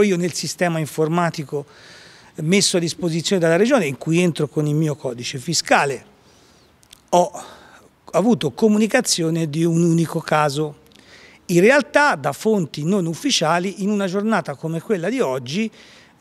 Io nel sistema informatico messo a disposizione dalla Regione, in cui entro con il mio codice fiscale, ho avuto comunicazione di un unico caso. In realtà, da fonti non ufficiali, in una giornata come quella di oggi,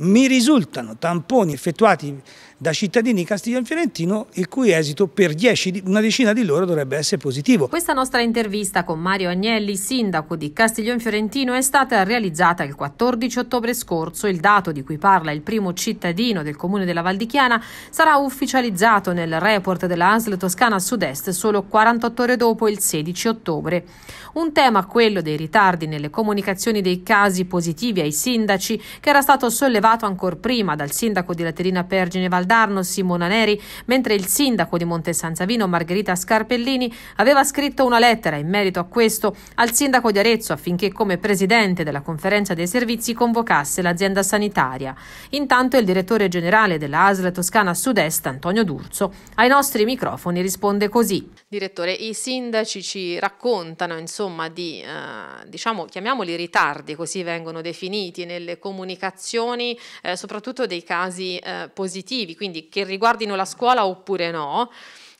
mi risultano tamponi effettuati da cittadini Castiglione Fiorentino il cui esito per dieci, una decina di loro dovrebbe essere positivo. Questa nostra intervista con Mario Agnelli, sindaco di Castiglione Fiorentino, è stata realizzata il 14 ottobre scorso. Il dato di cui parla il primo cittadino del comune della Valdichiana sarà ufficializzato nel report della ASL Toscana Sud-Est solo 48 ore dopo il 16 ottobre. Un tema quello dei ritardi nelle comunicazioni dei casi positivi ai sindaci che era stato sollevato approvato ancora prima dal sindaco di Laterina Pergine Valdarno Simona Neri, mentre il sindaco di Monte San Savino Margherita Scarpellini aveva scritto una lettera in merito a questo al sindaco di Arezzo affinché come presidente della conferenza dei servizi convocasse l'azienda sanitaria. Intanto il direttore generale della ASL Toscana Sud-Est Antonio Durzo ai nostri microfoni risponde così. Direttore, i sindaci ci raccontano insomma di, eh, diciamo, chiamiamoli ritardi, così vengono definiti nelle comunicazioni eh, soprattutto dei casi eh, positivi, quindi che riguardino la scuola oppure no.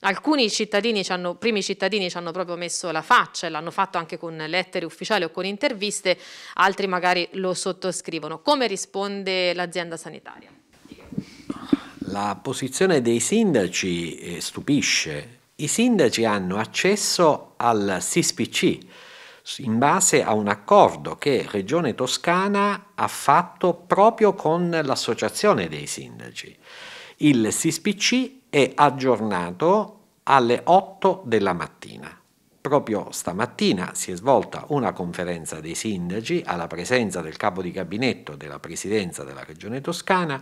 Alcuni cittadini hanno, primi cittadini ci hanno proprio messo la faccia e l'hanno fatto anche con lettere ufficiali o con interviste, altri magari lo sottoscrivono. Come risponde l'azienda sanitaria? La posizione dei sindaci eh, stupisce. I sindaci hanno accesso al SISPC, in base a un accordo che Regione Toscana ha fatto proprio con l'Associazione dei Sindaci. Il SISPC è aggiornato alle 8 della mattina. Proprio stamattina si è svolta una conferenza dei sindaci alla presenza del capo di gabinetto della Presidenza della Regione Toscana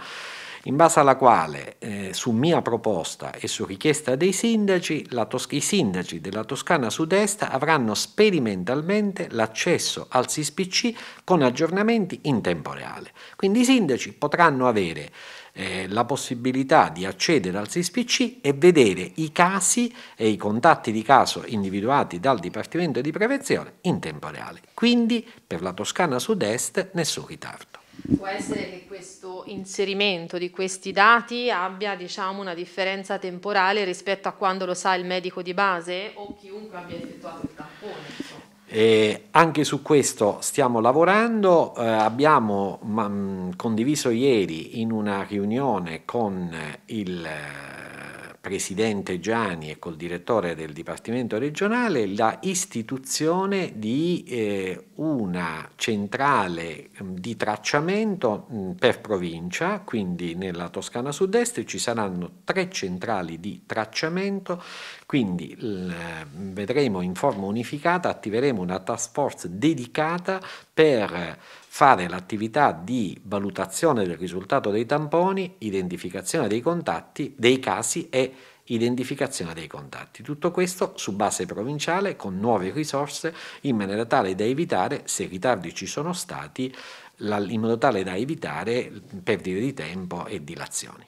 in base alla quale eh, su mia proposta e su richiesta dei sindaci, i sindaci della Toscana Sud-Est avranno sperimentalmente l'accesso al SISPC con aggiornamenti in tempo reale. Quindi i sindaci potranno avere eh, la possibilità di accedere al SISPC e vedere i casi e i contatti di caso individuati dal Dipartimento di Prevenzione in tempo reale. Quindi per la Toscana Sud-Est nessun ritardo può essere che questo inserimento di questi dati abbia diciamo, una differenza temporale rispetto a quando lo sa il medico di base o chiunque abbia effettuato il tampone. Eh, anche su questo stiamo lavorando, eh, abbiamo ma, mm, condiviso ieri in una riunione con il eh, presidente Gianni e col direttore del Dipartimento regionale la istituzione di eh, una centrale mm, di tracciamento mh, mm, per provincia, quindi nella Toscana sud-est ci saranno tre centrali di tracciamento, quindi l, vedremo in forma unificata, attiveremo una task force dedicata per fare l'attività di valutazione del risultato dei tamponi, identificazione dei contatti, dei casi e identificazione dei contatti. Tutto questo su base provinciale con nuove risorse in maniera tale da evitare, se ritardi ci sono stati, in modo tale da evitare perdite di tempo e dilazioni.